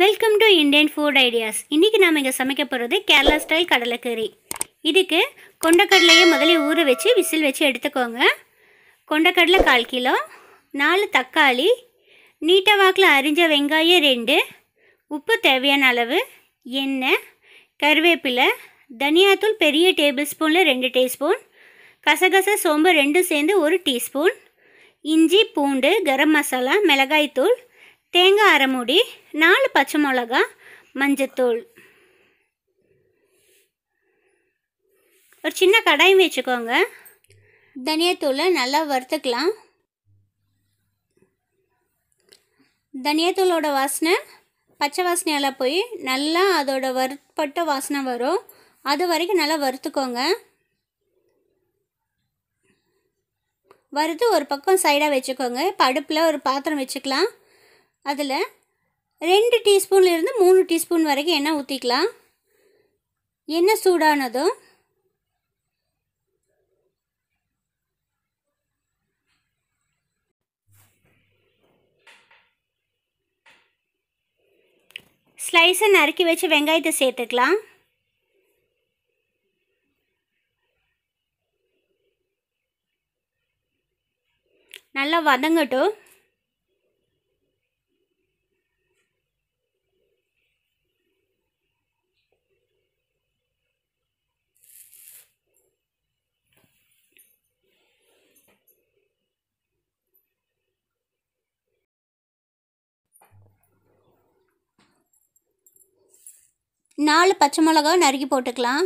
welcome to Indian food ideas இன்றைக்கி நாம் இங்கே சமைக்க போகிறது கேரளா ஸ்டைல் கடலைக்கறி இதுக்கு கொண்டக்கடலையை முதலே ஊற வச்சு விசில் வச்சு எடுத்துக்கோங்க கொண்டக்கடலை கால் கிலோ நாலு தக்காளி நீட்ட வாக்கில் அரிஞ்ச வெங்காயம் ரெண்டு உப்பு தேவையான அளவு எண்ணெய் கருவேப்பிலை தனியாத்தூள் பெரிய டேபிள் ஸ்பூனில் ரெண்டு டீஸ்பூன் கசகச சோம்பு ரெண்டும் சேர்ந்து ஒரு டீஸ்பூன் இஞ்சி பூண்டு கரம் மசாலா மிளகாய்த்தூள் தேங்காய் அரைமூடி நாலு பச்சை மிளகா மஞ்சத்தூள் ஒரு சின்ன கடாயும் வச்சுக்கோங்க தனியாத்தூளை நல்லா வறுத்துக்கலாம் தனியாத்தூளோட வாசனை பச்சை வாசனையெல்லாம் போய் நல்லா அதோட வறுப்பட்ட வாசனை வரும் அது வரைக்கும் நல்லா வறுத்துக்கோங்க வறுத்து ஒரு பக்கம் சைடாக வச்சுக்கோங்க இப்போ அடுப்பில் ஒரு பாத்திரம் வச்சுக்கலாம் அதில் ரெண்டு டீஸ்பூன்லேருந்து மூணு டீஸ்பூன் வரைக்கும் எண்ணெய் ஊற்றிக்கலாம் எண்ணெய் சூடானதும் ஸ்லைஸை நறுக்கி வச்சு வெங்காயத்தை சேர்த்துக்கலாம் நல்லா வதங்கட்டும் நாலு பச்சை மிளகா நறுக்கி போட்டுக்கலாம்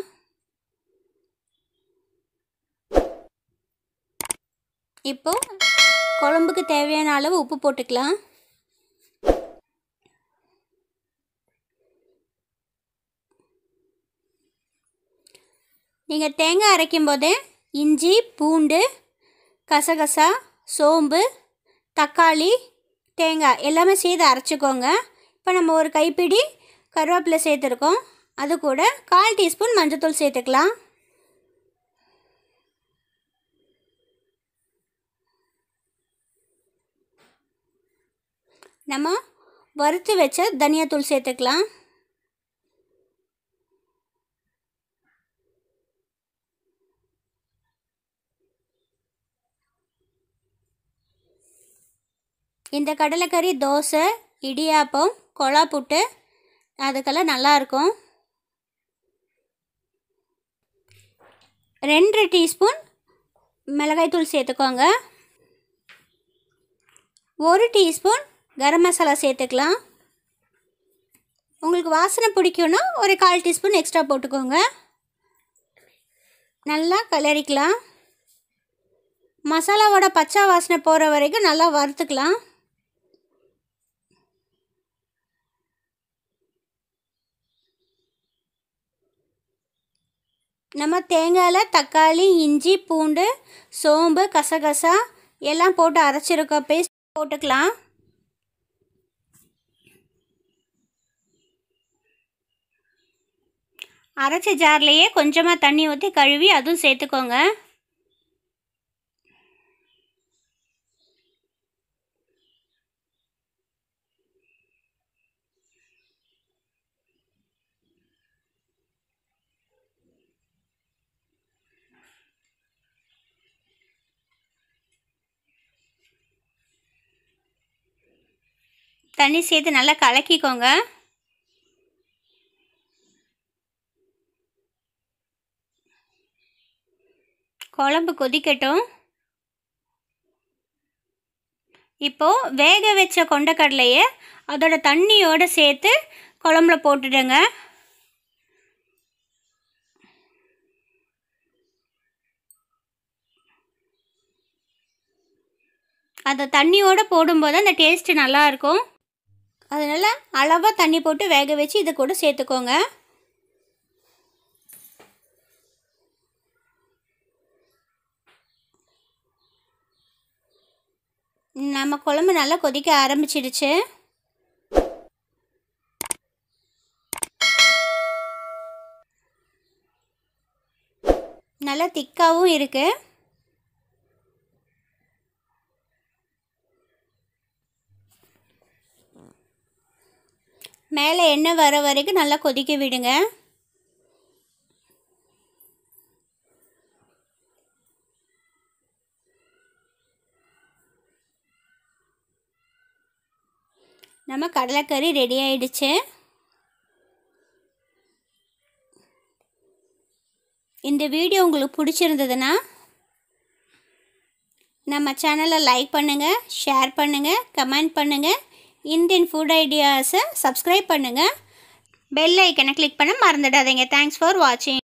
இப்போது குழம்புக்கு தேவையான அளவு உப்பு போட்டுக்கலாம் நீங்கள் தேங்காய் அரைக்கும் இஞ்சி பூண்டு கசகசா சோம்பு தக்காளி தேங்காய் எல்லாமே சேர்த்து அரைச்சிக்கோங்க இப்போ நம்ம ஒரு கைப்பிடி கருவேப்பிலை சேர்த்துருக்கோம் அது கூட கால் டீஸ்பூன் மஞ்சத்தூள் சேர்த்துக்கலாம் நம்ம வறுத்து வச்ச தனியாத்தூள் சேர்த்துக்கலாம் இந்த கடலைக்கறி தோசை இடியாப்பம் கொழாப்புட்டு அதுக்கெல்லாம் நல்லாயிருக்கும் ரெண்டு டீஸ்பூன் மிளகாய்த்தூள் சேர்த்துக்கோங்க ஒரு டீஸ்பூன் கரம் மசாலா சேர்த்துக்கலாம் உங்களுக்கு வாசனை பிடிக்கும்னா ஒரு கால் டீஸ்பூன் எக்ஸ்ட்ரா போட்டுக்கோங்க நல்லா கலரிக்கலாம் மசாலாவோட பச்சை வாசனை போகிற வரைக்கும் நல்லா வறுத்துக்கலாம் நம்ம தேங்காயில் தக்காளி இஞ்சி பூண்டு சோம்பு கசகசா எல்லாம் போட்டு அரைச்சிருக்க பேஸ்ட் போட்டுக்கலாம் அரைச்ச ஜார்லேயே கொஞ்சமாக தண்ணி ஊற்றி கழுவி அதுவும் சேர்த்துக்கோங்க தண்ணி சேர்த்து நல்லா கலக்கிக்கோங்க குழம்பு கொதிக்கட்டும் இப்போது வேக வச்ச கொண்டக்கடலையை அதோட தண்ணியோடு சேர்த்து குழம்புல போட்டுடுங்க அதை தண்ணியோடு போடும்போது அந்த டேஸ்ட்டு நல்லாயிருக்கும் அதனால் அளவாக தண்ணி போட்டு வேக வச்சு இதை கூட சேர்த்துக்கோங்க நம்ம குழம்பு நல்லா கொதிக்க ஆரம்பிச்சிடுச்சு நல்லா திக்காகவும் இருக்குது மேலே எண்ணெய் வர வரைக்கும் நல்லா கொதிக்க விடுங்க நம்ம கடலைக்கறி ரெடி ஆயிடுச்சு இந்த வீடியோ உங்களுக்கு பிடிச்சிருந்ததுன்னா நம்ம சேனலை லைக் பண்ணுங்கள் ஷேர் பண்ணுங்கள் கமெண்ட் பண்ணுங்கள் இந்தியன் ஃபுட் ஐடியாஸை சப்ஸ்கிரைப் பண்ணுங்கள் பெல் ஐக்கனை கிளிக் பண்ண மறந்துடாதீங்க தேங்க்ஸ் ஃபார் வாட்சிங்